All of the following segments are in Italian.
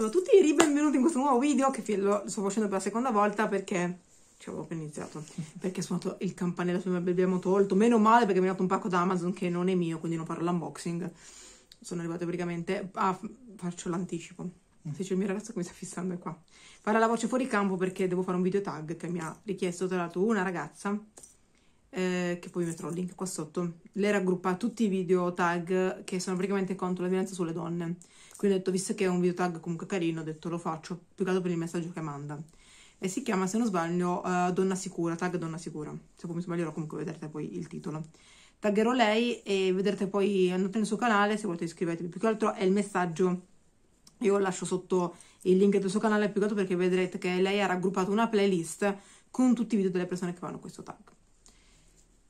Ciao a tutti e benvenuti in questo nuovo video che lo sto facendo per la seconda volta perché ci avevo appena iniziato perché ho suonato il campanello prima abbiamo tolto meno male perché mi è venuto un pacco da Amazon che non è mio quindi non farò l'unboxing sono arrivata praticamente a faccio l'anticipo se mm. c'è il mio ragazzo che mi sta fissando è qua farà la voce fuori campo perché devo fare un video tag che mi ha richiesto tra l'altro una ragazza eh, che poi metterò il link qua sotto, lei raggruppa tutti i video tag che sono praticamente contro la violenza sulle donne. Quindi ho detto, visto che è un video tag comunque carino, ho detto lo faccio, più che altro per il messaggio che manda. E si chiama, se non sbaglio, uh, Donna Sicura, tag Donna Sicura. Se poi mi sbaglierò comunque vedrete poi il titolo. Taggerò lei e vedrete poi, andate nel suo canale, se volete iscrivetevi. Più che altro è il messaggio io lascio sotto il link del suo canale più che altro perché vedrete che lei ha raggruppato una playlist con tutti i video delle persone che fanno questo tag.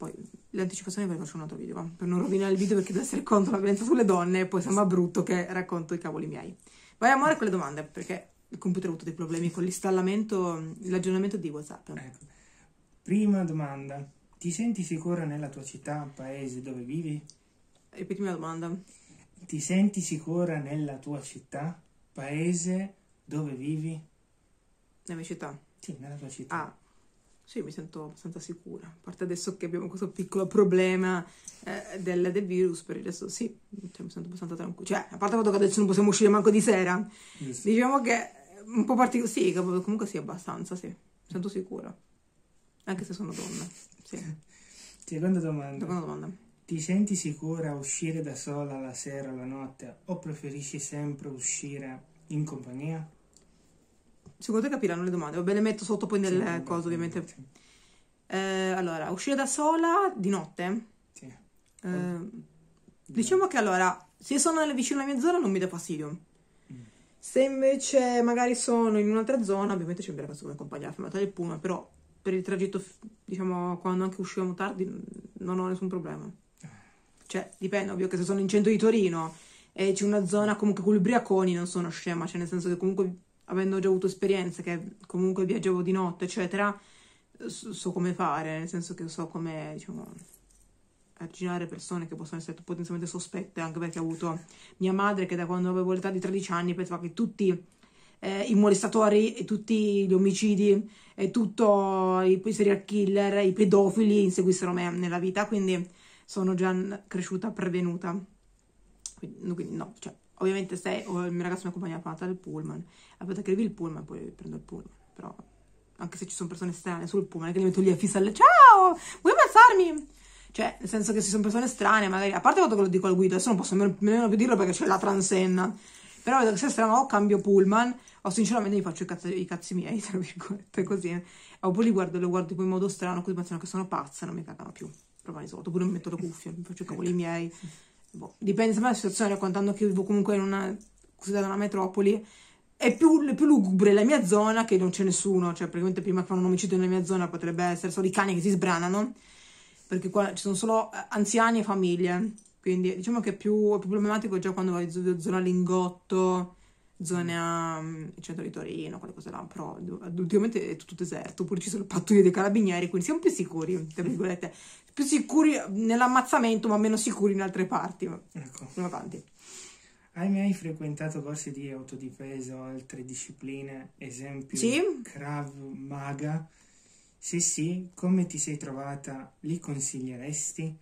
Poi l'anticipazione ve la faccio un altro video, per non rovinare il video perché deve essere contro la violenza sulle donne e poi sembra brutto che racconto i cavoli miei. Vai amore con le domande, perché il computer ha avuto dei problemi con l'installamento, l'aggiornamento di WhatsApp. Ecco. Prima domanda, ti senti sicura nella tua città, paese dove vivi? Ripetimi la domanda. Ti senti sicura nella tua città, paese dove vivi? Nella mia città? Sì, nella tua città. Ah, sì, mi sento abbastanza sicura. A parte adesso che abbiamo questo piccolo problema eh, del, del, virus, per il resto sì, cioè, mi sento abbastanza tranquilla. Cioè, a parte il fatto che adesso non possiamo uscire manco di sera, yes. diciamo che un po' particolare. Sì, comunque sì, abbastanza, sì. Mi sento sicura. Anche se sono donna, sì. Seconda domanda. Seconda domanda. Ti senti sicura a uscire da sola la sera o la notte o preferisci sempre uscire in compagnia? Secondo te capiranno le domande? Ve le metto sotto poi nel sì, coso, ovviamente. Sì. Eh, allora, uscire da sola di notte? Sì. Eh, di diciamo notte. che allora, se sono vicino alla mia zona non mi dà fastidio. Mm. Se invece magari sono in un'altra zona, ovviamente c'è un bel ragazzo che mi accompagna, fermata del Puma, però per il tragitto, diciamo, quando anche uscivamo tardi, non ho nessun problema. Eh. Cioè, dipende, ovvio che se sono in centro di Torino e c'è una zona comunque con i briaconi, non sono scema, cioè nel senso che comunque avendo già avuto esperienze che comunque viaggiavo di notte, eccetera, so come fare, nel senso che so come, diciamo, arginare persone che possono essere potenzialmente sospette, anche perché ho avuto mia madre che da quando avevo l'età di 13 anni pensava che tutti eh, i molestatori e tutti gli omicidi e tutti i serial killer, i pedofili inseguissero me nella vita, quindi sono già cresciuta prevenuta. Quindi, quindi no, cioè Ovviamente se oh, il mio ragazzo mi accompagna appena il pullman, aspetta che arrivi il pullman, poi prendo il pullman, però anche se ci sono persone strane sul pullman, che li metto lì a fissare, ciao, vuoi ammazzarmi? Cioè, nel senso che se sono persone strane, magari, a parte quando lo dico al guido, adesso non posso nemmeno più dirlo perché c'è la transenna, però vedo che se è strano, o cambio pullman, o sinceramente mi faccio i, cazzo, i cazzi miei, tra virgolette, così, eh. oppure li guardo, lo guardo in modo strano, così pensano che sono pazza, non mi cagano più, proviso, oppure mi metto le cuffie, mi faccio i cavoli miei boh, dipende sempre dalla situazione, contando che vivo comunque in una cosiddetta una metropoli, è più, più, lugubre la mia zona che non c'è nessuno, cioè praticamente prima che fanno un omicidio nella mia zona potrebbe essere solo i cani che si sbranano, perché qua ci sono solo eh, anziani e famiglie, quindi diciamo che è più, è più problematico già quando vai in zona Lingotto, zona um, mm, centro di Torino, quelle cose là, però ultimamente è tutto deserto, pure ci sono il pattuglie dei carabinieri, quindi siamo più sicuri, tra virgolette più sicuri nell'ammazzamento, ma meno sicuri in altre parti. Ecco. Avanti. Hai mai frequentato corsi di autodifesa o altre discipline, esempio sì? Krav Maga? Se sì, come ti sei trovata? Li consiglieresti?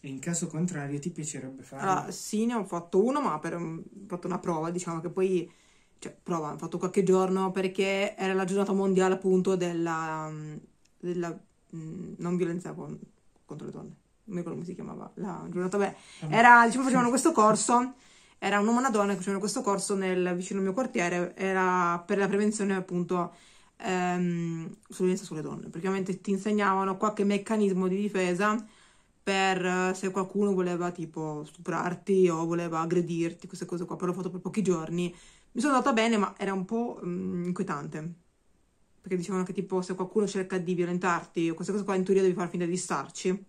E in caso contrario ti piacerebbe fare? Allora, sì, ne ho fatto uno, ma per, ho fatto una prova, diciamo che poi... Cioè, prova, ho fatto qualche giorno perché era la giornata mondiale appunto della... della mm, non violenza con contro le donne. Non mi ricordo come si chiamava la giornata. Beh, ah, era, diciamo, facevano questo corso. Era un uomo e una donna che facevano questo corso nel, vicino al mio quartiere. Era per la prevenzione, appunto, ehm, sulla sulle donne. Praticamente ti insegnavano qualche meccanismo di difesa per eh, se qualcuno voleva tipo stuprarti o voleva aggredirti, queste cose qua. Però l'ho fatto per pochi giorni. Mi sono andata bene, ma era un po' mh, mm, inquietante perché dicevano che tipo se qualcuno cerca di violentarti o queste cose qua in teoria devi far finta di starci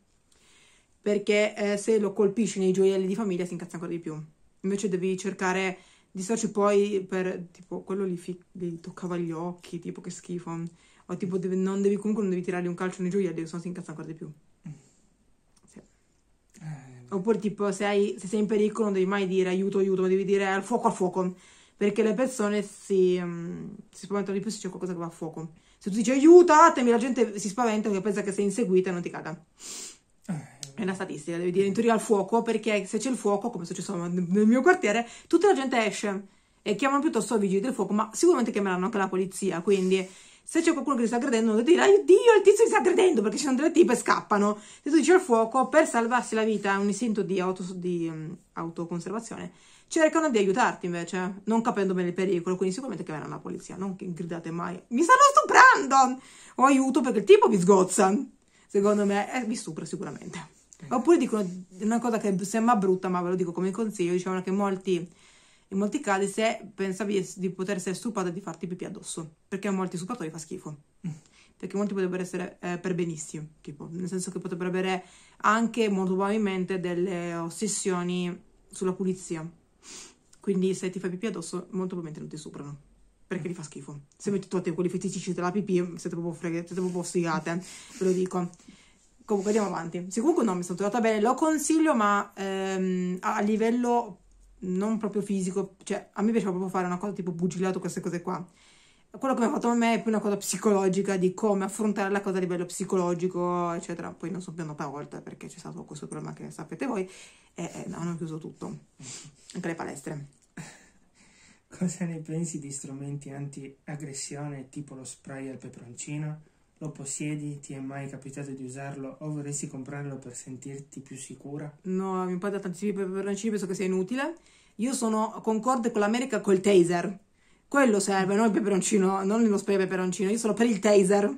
perché eh, se lo colpisci nei gioielli di famiglia si incazza ancora di più invece devi cercare di starci poi per tipo quello lì fi- gli toccava gli occhi tipo che schifo o tipo deve, non devi comunque non devi tirargli un calcio nei gioielli se no si incazza ancora di più sì. Eh. oppure tipo se, hai, se sei in pericolo non devi mai dire aiuto aiuto ma devi dire al fuoco al fuoco perché le persone si, um, si spaventano di più se c'è qualcosa che va a fuoco. Se tu dici aiutatemi, la gente si spaventa perché pensa che sei inseguita e non ti caga. Eh. È una statistica, devi dire in teoria al fuoco, perché se c'è il fuoco, come è successo nel mio quartiere, tutta la gente esce e chiamano piuttosto i vigili del fuoco, ma sicuramente chiameranno anche la polizia, quindi se c'è qualcuno che ti sta credendo, non devi dire, oddio, il tizio si sta credendo perché ci sono delle tipe e scappano. Se tu dici al fuoco, per salvarsi la vita, è un istinto di, autos- di um, autoconservazione, cercano di aiutarti invece, non capendo bene il pericolo, quindi sicuramente chiameranno la polizia, non che gridate mai, mi stanno stuprando, ho aiuto perché il tipo mi sgozza, secondo me, eh, mi stupra sicuramente. Eh. Oppure dicono una cosa che sembra brutta, ma ve lo dico come consiglio, dicevano che molti, in molti casi se pensavi di poter essere stupata di farti pipì addosso, perché a molti stupratori fa schifo. Mm perché molti potrebbero essere eh, benissimo, tipo, nel senso che potrebbero avere anche molto probabilmente delle ossessioni sulla pulizia. Quindi se ti fai pipì addosso, molto probabilmente non ti stuprano. Perché li fa schifo. Se metti tu a te quelli feticisti della pipì, siete proprio fregate, siete proprio sfigate, eh. ve lo dico. Comunque andiamo avanti. Se comunque no, mi sono trovata bene, lo consiglio, ma ehm, a livello non proprio fisico, cioè a me piaceva proprio fare una cosa tipo bugilato, queste cose qua quello che mi ha fatto a me è più una cosa psicologica di come affrontare la cosa a livello psicologico, eccetera. Poi non sono più andata oltre perché c'è stato questo problema che sapete voi e eh, no, hanno chiuso tutto, anche le palestre. Cosa ne pensi di strumenti anti-aggressione tipo lo spray al peperoncino? Lo possiedi? Ti è mai capitato di usarlo o vorresti comprarlo per sentirti più sicura? No, mi padre ha tantissimi peperoncini, penso che sia inutile. Io sono concorde con l'America col taser quello serve, non il peperoncino, non lo spray peperoncino, io sono per il taser,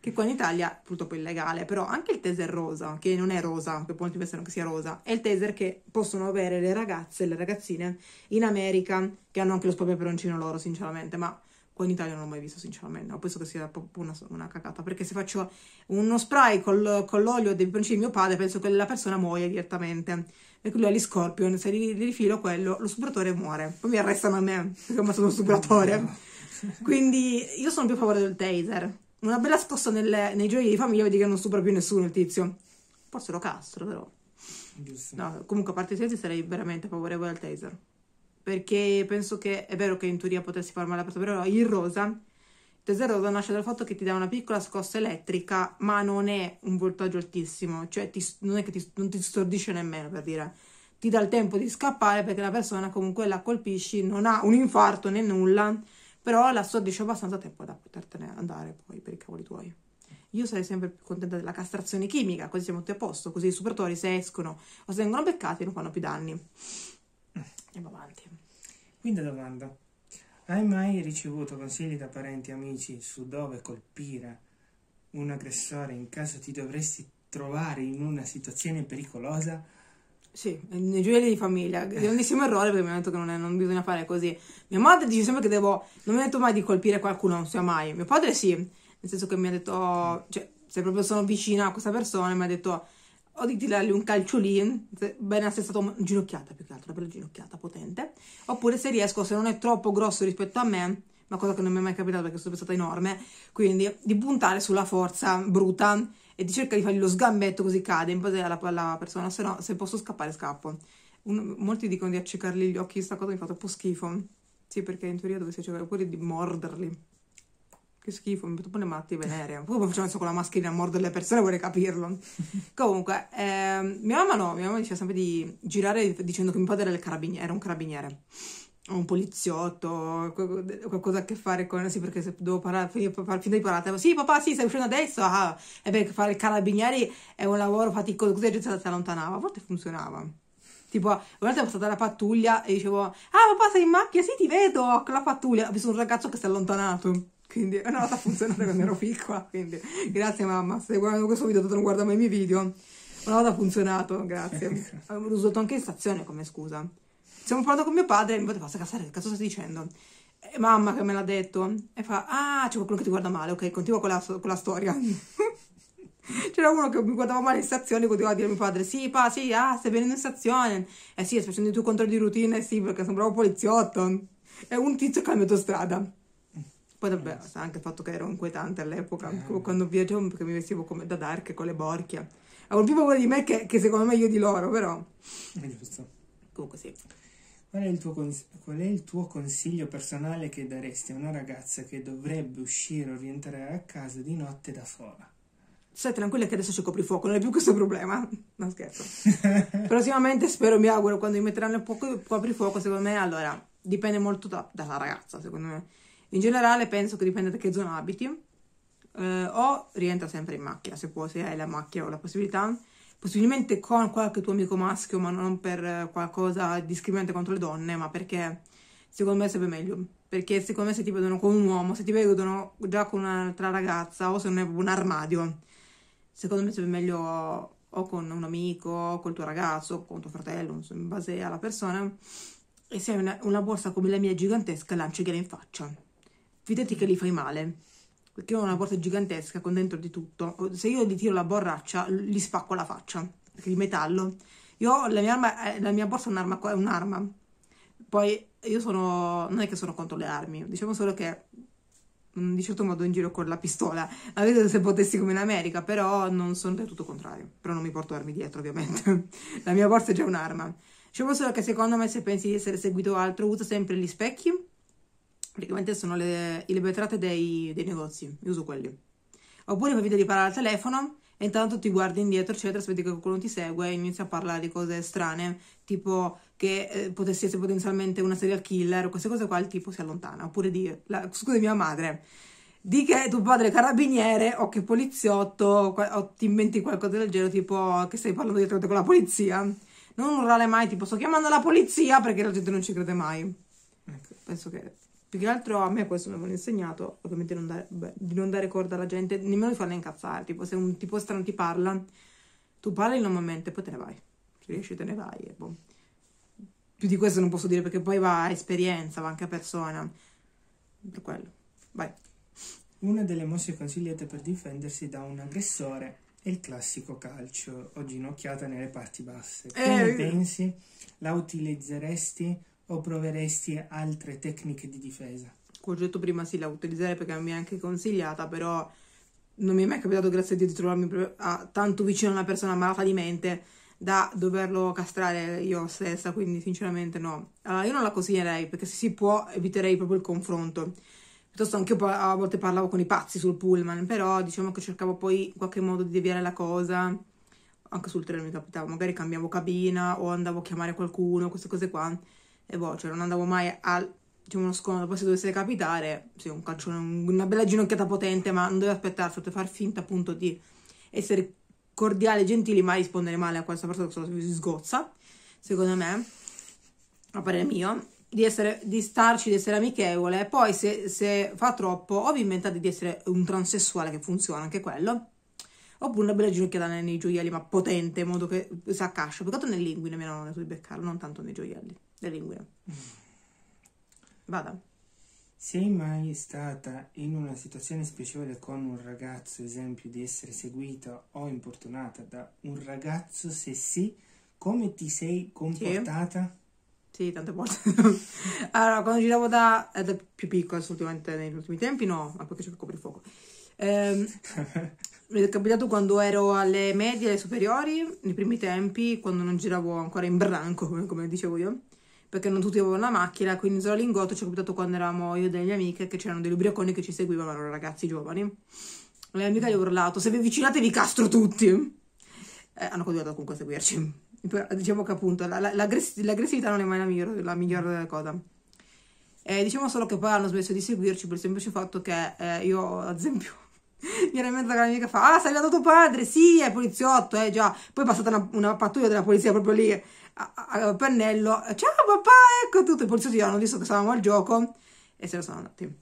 che qua in Italia purtroppo è illegale, però anche il taser rosa, che non è rosa, che molti pensano che sia rosa, è il taser che possono avere le ragazze e le ragazzine in America, che hanno anche lo spray peperoncino loro, sinceramente, ma Qua in Italia non l'ho mai visto, sinceramente. Ma penso che sia proprio una, una cacata. Perché se faccio uno spray col, con l'olio dei peperoncini di mio padre, penso che la persona muoia direttamente. Perché lui ha gli scorpion. Se gli, gli rifilo quello, lo stupratore muore. Poi mi arrestano a me, perché ho ammazzato uno stupratore. Ah, Quindi io sono più a favore del taser. Una bella scossa nelle, nei gioielli di famiglia, vedi che non stupra più nessuno il tizio. Forse lo castro, però. No, comunque a parte i taser sarei veramente favorevole al taser perché penso che è vero che in teoria potessi male farmi malato, però il rosa, il tesoro rosa nasce dal fatto che ti dà una piccola scossa elettrica, ma non è un voltaggio altissimo, cioè ti, non è che ti, non ti stordisce nemmeno per dire. Ti dà il tempo di scappare perché la persona comunque la colpisci, non ha un infarto né nulla, però la stordisce abbastanza tempo da potertene andare poi per i cavoli tuoi io sarei sempre più contenta della castrazione chimica, così siamo tutti a posto, così i supertori se escono o se vengono beccati non fanno più danni. Andiamo avanti. Quinta domanda. Hai mai ricevuto consigli da parenti e amici su dove colpire un aggressore in caso ti dovresti trovare in una situazione pericolosa? Sì, nei gioielli di famiglia, eh. grandissimo errore perché mi hanno detto che non, è, non, bisogna fare così. Mia madre dice sempre che devo, non mi ha detto mai di colpire qualcuno, non sia mai. Mio padre sì, nel senso che mi ha detto, cioè, se proprio sono vicina a questa persona, mi ha detto ho di tirargli un calciolino, bene se è stata ginocchiata più che altro, una bella ginocchiata potente, oppure se riesco, se non è troppo grosso rispetto a me, ma cosa che non mi è mai capitata perché sono stata enorme, quindi di puntare sulla forza bruta e di cercare di fargli lo sgambetto così cade in base alla, alla persona, se no se posso scappare scappo. Un, molti dicono di accecargli gli occhi, questa cosa mi fa troppo schifo, sì perché in teoria dovessi cercare pure di morderli. Che schifo, mi metto pure malattie venere. Poi come faccio con la mascherina a mordere le persone, vorrei capirlo. Comunque, ehm, mia mamma no, mia mamma diceva sempre di girare dicendo che mio padre era, il carabin- era un carabiniere un poliziotto, qualcosa a che fare con... Sì, perché se devo parlare, far finta di parlare, sì papà, sì, stai uscendo adesso, ah, ah, e beh, fare il carabinieri è un lavoro faticoso, così la gente si allontanava, a volte funzionava. Tipo, una volta è passata la pattuglia e dicevo, ah papà sei in macchina, sì ti vedo, con la pattuglia, ho visto un ragazzo che si è allontanato. Quindi è eh, andata a funzionare quando ero piccola. Quindi grazie mamma, se stai guardando questo video tu non guarda mai i miei video. Una volta ha funzionato, grazie. Ho usato anche in stazione come scusa. siamo parlando con mio padre e mi fa, cazzare, che cazzo stai dicendo? E eh, mamma che me l'ha detto. E fa, ah, c'è qualcuno che ti guarda male, ok, continua con la, con la storia. C'era uno che mi guardava male in stazione e continuava a dire a mio padre: Sì, pa, sì, ah, stai venendo in stazione. e eh sì, stai facendo i tuoi controlli di routine, e sì, perché sembravo poliziotto. E un tizio che ha cambiato strada. Poi vabbè, eh, sta anche il fatto che ero inquietante all'epoca, eh. quando viaggiavo perché mi vestivo come da dark con le borchie. Avevo più paura di me che, che secondo me io di loro, però. È giusto. Comunque sì. Qual è, cons- qual è, il tuo consiglio personale che daresti a una ragazza che dovrebbe uscire o rientrare a casa di notte da sola? Stai tranquilla che adesso c'è coprifuoco, non è più questo problema. Non scherzo. Prossimamente spero, mi auguro, quando mi metteranno il coprifuoco, secondo me, allora, dipende molto da, dalla ragazza, secondo me. In generale penso che dipenda da che zona abiti, eh, o rientra sempre in macchina, se può, se hai la macchina o la possibilità, possibilmente con qualche tuo amico maschio, ma non per qualcosa discriminante contro le donne, ma perché secondo me sarebbe meglio. Perché secondo me se ti vedono con un uomo, se ti vedono già con un'altra ragazza o se non è un armadio, secondo me sarebbe meglio o con un amico, o col tuo ragazzo, o con tuo fratello, in base alla persona. E se hai una, una borsa come la mia gigantesca, lanciagliela in faccia fidati che li fai male perché ho una borsa gigantesca con dentro di tutto. Se io gli tiro la borraccia, gli spacco la faccia, perché di metallo. Io la mia, arma, eh, la mia borsa è un'arma, è un'arma. Poi io sono, non è che sono contro le armi, diciamo solo che mm, di certo modo in giro con la pistola. La vedo se potessi come in America, però non sono del tutto contrario. Però non mi porto armi dietro, ovviamente. la mia borsa è già un'arma. Diciamo solo che secondo me se pensi di essere seguito altro, usa sempre gli specchi praticamente sono le, le vetrate dei, dei negozi, io uso quelli. Oppure mi finta di parlare al telefono e intanto ti guardi indietro, eccetera, aspetti che qualcuno ti segue e inizia a parlare di cose strane, tipo che eh, potessi essere potenzialmente una serial killer, queste cose qua il tipo si allontana. Oppure di, la, scusa mia madre, di che tuo padre è carabiniere o che poliziotto, o ti inventi qualcosa del genere, tipo che stai parlando direttamente con la polizia. Non urlare mai, tipo sto chiamando la polizia perché la gente non ci crede mai. Okay. Ecco. Penso che più che altro a me questo mi hanno insegnato, ovviamente non dare, beh, di non dare corda alla gente, nemmeno di farla incazzare, tipo se un tipo strano ti parla, tu parli normalmente e poi te ne vai, se riesci te ne vai e boh. Più di questo non posso dire perché poi va a esperienza, va anche a persona, per quello, vai. Una delle mosse consigliate per difendersi da un aggressore è il classico calcio o ginocchiata nelle parti basse. Come eh, eh, pensi? La utilizzeresti o proveresti altre tecniche di difesa? Quel ho prima, sì, la utilizzerei perché mi è anche consigliata, però non mi è mai capitato, grazie a Dio, di trovarmi a, tanto vicino a una persona malata di mente da doverlo castrare io stessa, quindi sinceramente no. Allora, io non la consiglierei perché se si può eviterei proprio il confronto. Piuttosto anche io a volte parlavo con i pazzi sul pullman, però diciamo che cercavo poi in qualche modo di deviare la cosa. Anche sul treno mi capitava, magari cambiavo cabina o andavo a chiamare qualcuno, queste cose qua e boh, cioè non andavo mai al diciamo uno scontro, poi se dovesse capitare, sì, un calcione, una bella ginocchiata potente, ma non deve aspettarsi, deve far finta appunto di essere cordiali e gentili, mai rispondere male a questa persona che si sgozza, secondo me, a parere mio, di, essere, di starci, di essere amichevole, poi se, se fa troppo, o vi inventate di essere un transessuale, che funziona anche quello, oppure una bella ginocchiata nei, gioielli, ma potente, in modo che si accascia, peccato nelle lingue, nemmeno non è di beccarlo, non tanto nei gioielli le lingue. Vada. Sei mai stata in una situazione spiacevole con un ragazzo, esempio di essere seguita o importunata da un ragazzo? Se sì, come ti sei comportata? Sì, sì tante volte. allora, quando giravo da, eh, da più piccola, assolutamente negli ultimi tempi, no, ma perché c'è il coprifuoco. Eh, mi è capitato quando ero alle medie, alle superiori, nei primi tempi, quando non giravo ancora in branco, come, come dicevo io perché non tutti avevano la macchina, quindi in zona Lingotto ci è capitato quando eravamo io e delle mie amiche che c'erano dei ubriaconi che ci seguivano, erano ragazzi giovani. La mia amica gli ha urlato, se vi avvicinate vi castro tutti! Eh, hanno continuato comunque a seguirci. Diciamo che appunto la, la, l'aggress- l'aggressività non è mai la migliore, la migliore cosa. Eh, diciamo solo che poi hanno smesso di seguirci per il semplice fatto che eh, io, ad esempio, mi era in mezzo alla mia amica fa, ah, sei andato tuo padre, sì, è poliziotto, eh già. Poi è passata una, una pattuglia della polizia proprio lì al pannello, ciao papà, ecco tutto, i poliziotti hanno visto che stavamo al gioco e se ne sono andati.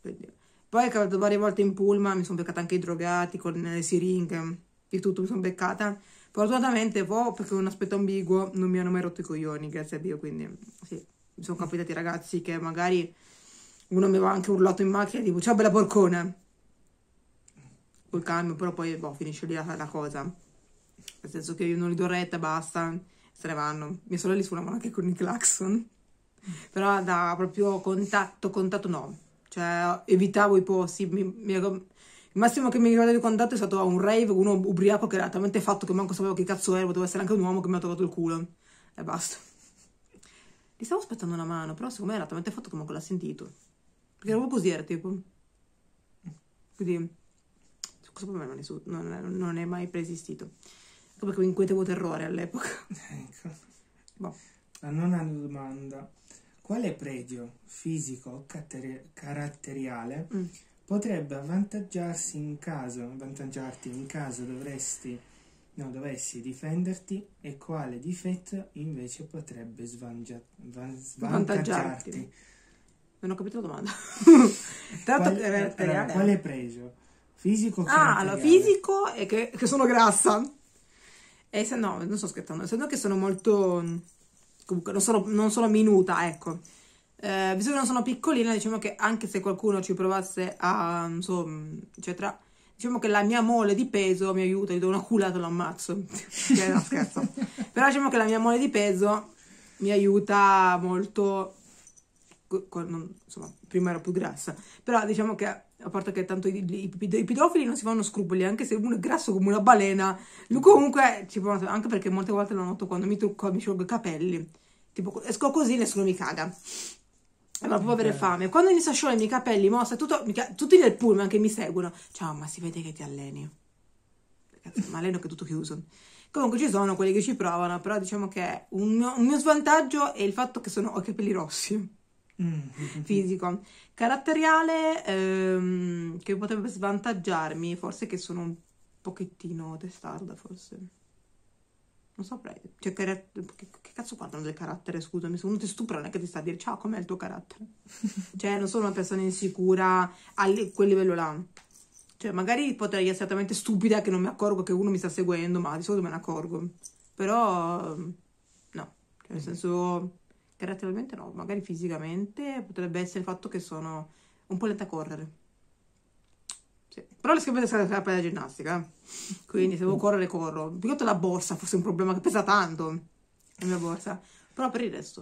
Quindi. Poi è capitato varie volte in pullman, mi sono beccata anche i drogati, con le siringhe, di tutto mi sono beccata. Fortunatamente, po' perché un aspetto ambiguo, non mi hanno mai rotto i coglioni, grazie a Dio, quindi sì. Mi sono capitati ragazzi che magari uno mi aveva anche urlato in macchina, tipo, ciao bella porcone. col camion, però poi boh, finisce lì la, la cosa. Nel senso che io non li do retta, basta se ne vanno. Mia sorella li suonava anche con i clacson, però da proprio contatto, contatto no. Cioè, evitavo i posti, mi, mi, il massimo che mi ricordo di contatto è stato a un rave uno ubriaco che era talmente fatto che manco sapevo che cazzo era, poteva essere anche un uomo che mi ha toccato il culo. E basta. Gli stavo aspettando una mano, però secondo me era talmente fatto che manco l'ha sentito. Perché era così, era tipo... Quindi... Questo problema non è, non è mai preesistito come in cui avevo terrore all'epoca. Ecco. Boh. La nona domanda. Quale pregio fisico o catteri- caratteriale mm. potrebbe avvantaggiarsi in caso, avvantaggiarti in caso dovresti, no, dovessi difenderti e quale difetto invece potrebbe svangia- van- svantaggiarti? Non ho capito la domanda. Tanto quale, allora, quale pregio? Fisico o caratteriale? Ah, allora, fisico è che, che sono grassa. E eh, se no, non sto scherzando, se no che sono molto... Mm, comunque non sono, non sono minuta, ecco. Eh, visto che non sono piccolina, diciamo che anche se qualcuno ci provasse a... non so, mm, eccetera, diciamo che la mia mole di peso mi aiuta, gli do una culata e lo ammazzo. cioè, no, scherzo. Però diciamo che la mia mole di peso mi aiuta molto... Con, insomma, prima ero più grassa. Però diciamo che a parte che tanto i, i, i pedofili non si fanno scrupoli, anche se uno è grasso come una balena, lui comunque ci prova, anche perché molte volte la noto quando mi trucco mi sciolgo i capelli, tipo esco così nessuno mi caga. Eh, ma proprio avere fame. Quando inizio a sciogliere i miei capelli, mossa, tutto, mi, tutti nel pullman che mi seguono. Ciao, ma si vede che ti alleni. Cazzo, ma alleno che è tutto chiuso. Comunque ci sono quelli che ci provano, però diciamo che un mio, un mio svantaggio è il fatto che sono, ho i capelli rossi. Mm. fisico. Caratteriale ehm, che potrebbe svantaggiarmi, forse che sono un pochettino testarda, forse. Non saprei. Cioè, che, che, che cazzo parlano del carattere, scusami? Se uno ti stupra non è che ti sta a dire ciao, com'è il tuo carattere? cioè, non sono una persona insicura a quel livello là. Cioè, magari potrei essere talmente stupida che non mi accorgo che uno mi sta seguendo, ma di solito me ne accorgo. Però, no. Cioè, nel mm. senso caratterialmente no, magari fisicamente potrebbe essere il fatto che sono un po' lenta a correre. Sì. Però le scarpette sono scarpe da ginnastica, eh. quindi se devo correre corro. Più che altro la borsa fosse un problema che pesa tanto, la mia borsa. Però per il resto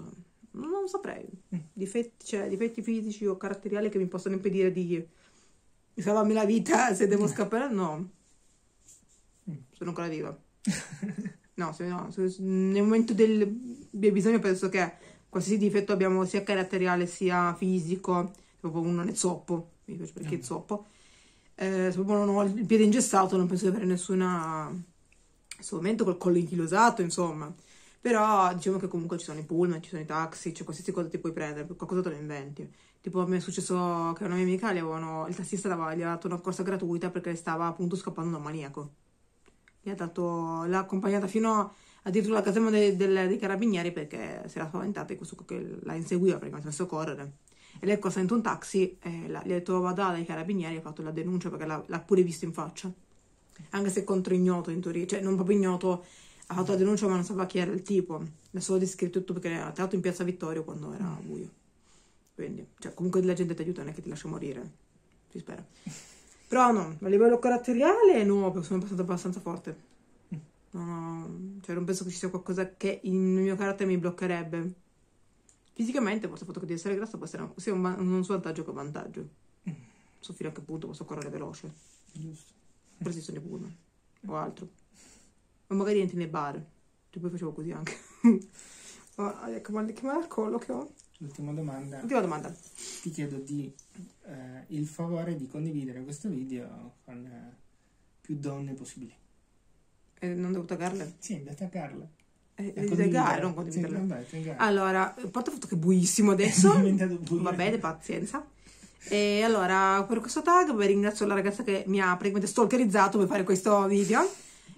non, non saprei. Mm. Difetti, cioè, difetti fisici o caratteriali che mi possono impedire di salvarmi la vita se devo eh. scappare, no. Mm. Sono ancora viva. No, se no, se nel momento del bisogno penso che qualsiasi difetto abbiamo sia caratteriale sia fisico, proprio uno non è zoppo, mi piace perché è mm. zoppo, eh, se proprio non ho il piede ingessato non penso di avere nessuna, in questo momento col collo inchilosato, insomma. Però diciamo che comunque ci sono i pullman, ci sono i taxi, cioè qualsiasi cosa ti puoi prendere, qualcosa te lo inventi. Tipo mi è successo che una mia amica gli avevano, il tassista gli aveva dato una corsa gratuita perché stava appunto scappando da un maniaco. Gli ha dato, l'ha accompagnata fino addirittura la caserma dei, carabinieri perché si era spaventata e questo che la inseguiva perché mi ha messo a correre. E lei qua sente un taxi e la, gli ha detto vada dai carabinieri, e ha fatto la denuncia perché l'ha, l'ha pure visto in faccia. Anche se contro ignoto in teoria, cioè non proprio ignoto, ha fatto la denuncia ma non sapeva chi era il tipo. ha solo descritto tutto perché era teatro in piazza Vittorio quando era buio. Quindi, cioè, comunque la gente ti aiuta, non è che ti lascia morire. Si spera. Però no, a livello caratteriale no, perché sono passata abbastanza forte no, cioè non penso che ci sia qualcosa che il mio carattere mi bloccherebbe. Fisicamente, forse il fatto di essere grasso può essere sia un, un svantaggio che un vantaggio. Mm. So fino a che punto posso correre veloce. Giusto. Presi sono pullman o altro. O magari entri nei bar. Tipo cioè, facevo così anche. ma eh, ecco, ma che mal collo che ho? L'ultima domanda. Ultima domanda. Ti chiedo di, eh, il favore di condividere questo video con eh, più donne possibili. Eh, non devo taggarle? Sì, eh, devi taggarle. Eh, devi taggare, non condividerle. Sì, vabbè, allora, a parte fatto che è buissimo adesso. è diventato buio. Va bene, pazienza. E allora, per questo tag beh, ringrazio la ragazza che mi ha praticamente stalkerizzato per fare questo video.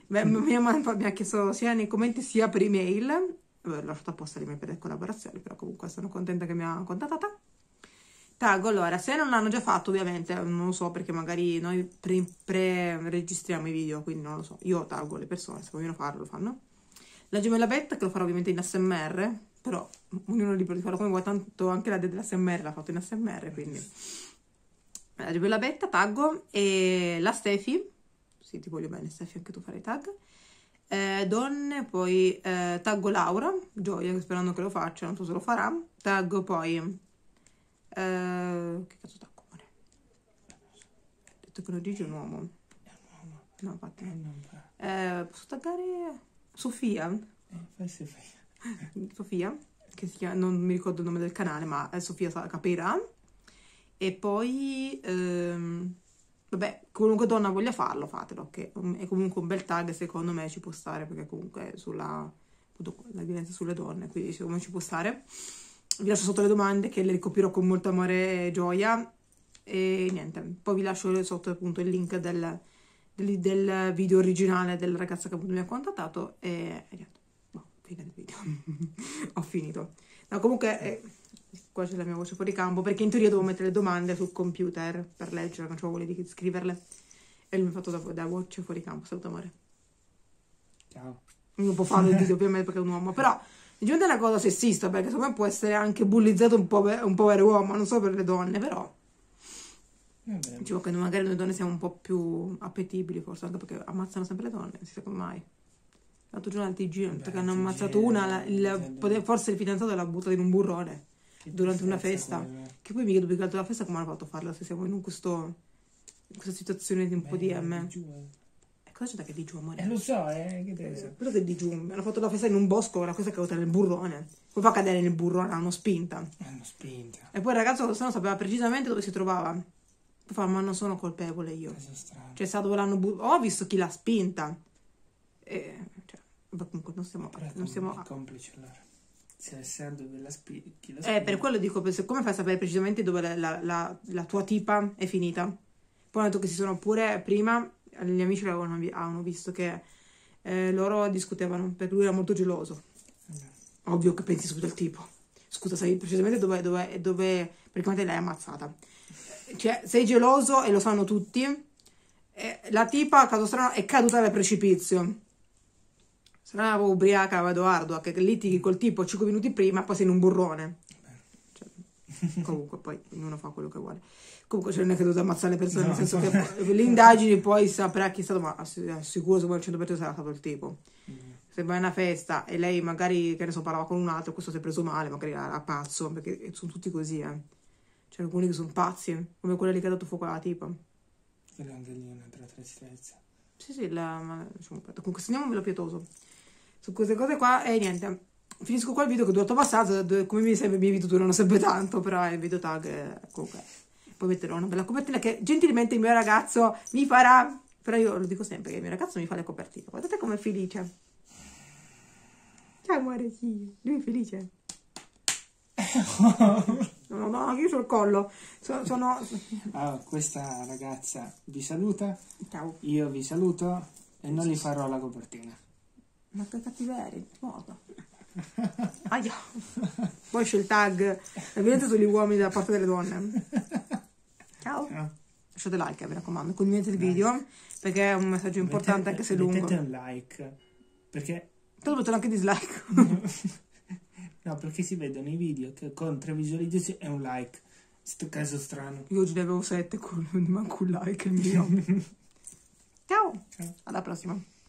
Beh, mm. mia mamma mi ha chiesto sia nei commenti sia per email. Beh, ho lasciato apposta l'email per le collaborazioni, però comunque sono contenta che mi ha contattata taggo allora se non l'hanno già fatto ovviamente eh, non lo so perché magari noi pre-registriamo i video quindi non lo so io taggo le persone se vogliono farlo lo fanno la gemella betta che lo farò ovviamente in ASMR però ognuno è libero di farlo come vuoi tanto anche la dell'ASMR l'ha fatto in ASMR quindi la gemella betta taggo e la Stefi sì ti voglio bene Stefi anche tu fare i tag eh, donne, poi eh, taggo Laura, Gioia, sperando che lo faccia, non so se lo farà, taggo poi eh, che cazzo da comune? Ho detto che lo dici un uomo. È un uomo. No, infatti. Eh, eh posso taggare Sofia? Eh, Sofia. Sofia, che si chiama, non mi ricordo il nome del canale, ma è Sofia Capera. E poi, ehm, vabbè, qualunque donna voglia farlo, fatelo, che è comunque un bel tag, secondo me ci può stare, perché comunque sulla la violenza sulle donne, quindi secondo me ci può stare vi lascio sotto le domande che le ricoprirò con molto amore e gioia e niente, poi vi lascio sotto appunto il link del, del, del video originale del ragazzo che appunto mi ha contattato e, niente, no, fine del video, ho finito. No, comunque, eh, qua c'è la mia voce fuori campo perché in teoria devo mettere le domande sul computer per leggere, non c'ho volevi scriverle e lui mi ha fatto da, da voce fuori campo, saluto amore. Ciao. Non può fare il video ovviamente perché è un uomo, però... Diventa una cosa sessista perché secondo me può essere anche bullizzato un, pover, un povero uomo, non so per le donne, però. Vabbè. Diciamo che magari noi donne siamo un po' più appetibili, forse anche perché ammazzano sempre le donne, non si sa come mai. L'altro giorno al TG, Beh, perché hanno TG, ammazzato una, la, il, poter, forse il fidanzato l'ha buttata in un burrone durante una festa. Quella. Che poi mi chiedo più che altro la festa come hanno fatto a farla se siamo in questo, in questa situazione di un Beh, po' di M. Giù, eh. Cosa c'è che digiuomone? Eh, lo so, eh. Che te so. Eh, quello che digiuno. Hanno fatto la festa in un bosco, la cosa che caduta nel burrone. Poi fa cadere nel burrone, hanno spinta. Eh, hanno spinta. E poi il ragazzo se no sapeva precisamente dove si trovava. Poi fa, ma non sono colpevole io. Cosa strana. Cioè, sa dove l'hanno burrone. Ho visto chi l'ha spinta. E, eh, cioè, comunque non siamo... Però non siamo... complici allora. Se essendo dove la spinta... Eh, per quello dico, come fai a sapere precisamente dove la, la, la, la tua tipa è finita? Poi ho detto che si sono pure prima gli amici l'avevano avevano visto che eh, loro discutevano, per lui era molto geloso. Mm. Ovvio che pensi subito al tipo. Scusa, sai precisamente dove, dove, dove praticamente l'hai ammazzata. Cioè, sei geloso e lo sanno tutti. la tipa, a caso strano, è caduta dal precipizio. Sarà ubriaca, vado ardua, che litighi col tipo 5 minuti prima, poi sei in un burrone. comunque poi ognuno fa quello che vuole comunque cioè, non è che devo ammazzare le persone no, nel senso no. che poi, le indagini poi saprà chi è stato ma eh, sicuro se vuoi al 100% sarà stato il tipo mm. se vai a una festa e lei magari che ne so parlava con un altro questo si è preso male magari era pazzo perché sono tutti così eh c'è cioè, alcuni che sono pazzi come quella lì che ha dato fuoco alla tipa e anche per la tristezza sì sì la, ma, diciamo, comunque segniamo meno pietoso su queste cose qua e eh, niente finisco qua il video che è durato abbastanza, come mi sembra i miei video durano sempre tanto, però è il video tag eh, comunque poi metterò una bella copertina che gentilmente il mio ragazzo mi farà, però io lo dico sempre che il mio ragazzo mi fa le copertine, guardate com'è felice. Ciao amore, sì, lui è felice. no, no, no io sul collo. So, sono... ah, questa ragazza vi saluta. Ciao. Io vi saluto e non gli farò la copertina. Ma che cattiveria, modo. Aia. Poi c'è il tag, la violenza sugli uomini da parte delle donne. Ciao. Ciao. Ah. Lasciate like, eh, mi raccomando, condividete il like. video perché è un messaggio importante mettete, anche se mettete lungo. Mettete un like, perché... Te lo mettono anche dislike. No. perché si vedono i video che con tre visualizzazioni è un like. Sto caso strano. Io oggi ne avevo sette, quindi manco un like il mio. Ciao. Ciao. Alla prossima.